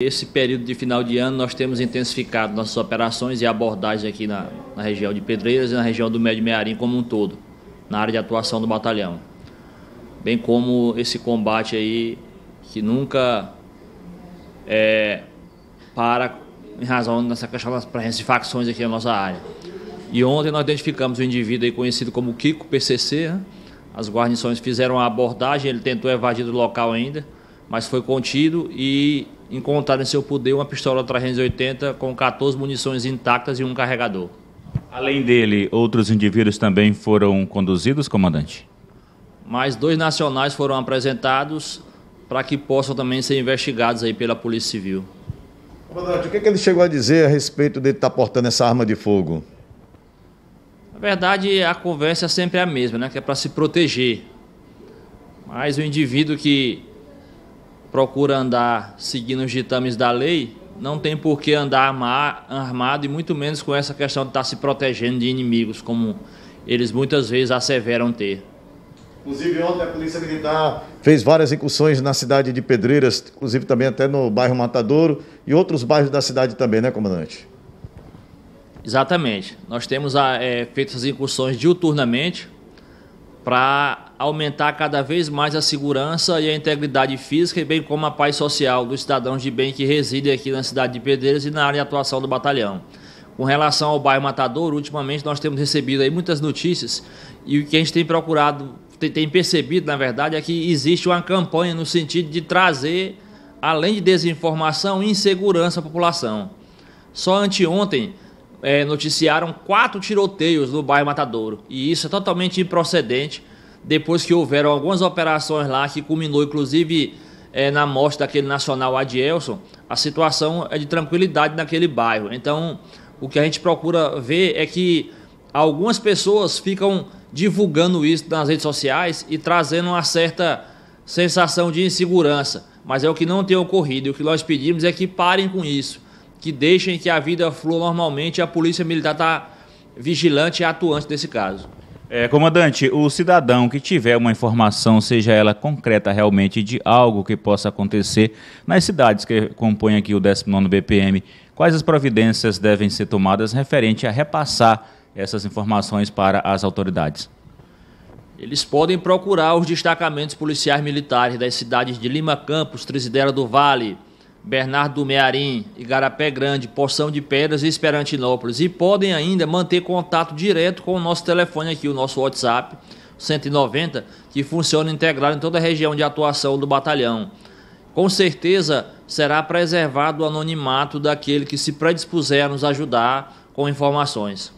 Esse período de final de ano nós temos intensificado nossas operações e abordagens aqui na, na região de Pedreiras e na região do Médio Mearim como um todo, na área de atuação do batalhão. Bem como esse combate aí que nunca é, para em razão dessa questão da presença de facções aqui na nossa área. E ontem nós identificamos um indivíduo aí conhecido como Kiko PCC. Né? As guarnições fizeram a abordagem, ele tentou evadir do local ainda, mas foi contido e encontrado em seu poder uma pistola 380 com 14 munições intactas e um carregador. Além dele, outros indivíduos também foram conduzidos, comandante? Mais dois nacionais foram apresentados para que possam também ser investigados aí pela Polícia Civil. Comandante, o que, é que ele chegou a dizer a respeito de estar tá portando essa arma de fogo? Na verdade, a conversa é sempre a mesma, né? Que é para se proteger. Mas o indivíduo que procura andar seguindo os ditames da lei, não tem por que andar armado e muito menos com essa questão de estar tá se protegendo de inimigos, como eles muitas vezes asseveram ter. Inclusive, ontem a Polícia Militar fez várias incursões na cidade de Pedreiras, inclusive também até no bairro Matadouro e outros bairros da cidade também, né, comandante? Exatamente. Nós temos ah, é, feito essas incursões diuturnamente para aumentar cada vez mais a segurança e a integridade física, bem como a paz social dos cidadãos de bem que residem aqui na cidade de Pedreiras e na área de atuação do batalhão. Com relação ao bairro Matador, ultimamente nós temos recebido aí muitas notícias e o que a gente tem procurado, tem percebido, na verdade, é que existe uma campanha no sentido de trazer, além de desinformação, insegurança à população. Só anteontem, é, noticiaram quatro tiroteios no bairro Matadouro. E isso é totalmente improcedente, depois que houveram algumas operações lá que culminou inclusive é, na morte daquele nacional Adielson, a situação é de tranquilidade naquele bairro. Então, o que a gente procura ver é que algumas pessoas ficam divulgando isso nas redes sociais e trazendo uma certa sensação de insegurança, mas é o que não tem ocorrido. E o que nós pedimos é que parem com isso, que deixem que a vida flua normalmente e a polícia militar está vigilante e atuante nesse caso. É, comandante, o cidadão que tiver uma informação, seja ela concreta realmente, de algo que possa acontecer nas cidades que compõem aqui o 19 BPM, quais as providências devem ser tomadas referente a repassar essas informações para as autoridades? Eles podem procurar os destacamentos policiais militares das cidades de Lima Campos, Trisidera do Vale, Bernardo do Mearim, Igarapé Grande, Porção de Pedras e Esperantinópolis. E podem ainda manter contato direto com o nosso telefone aqui, o nosso WhatsApp 190, que funciona integrado em toda a região de atuação do batalhão. Com certeza será preservado o anonimato daquele que se predispuser a nos ajudar com informações.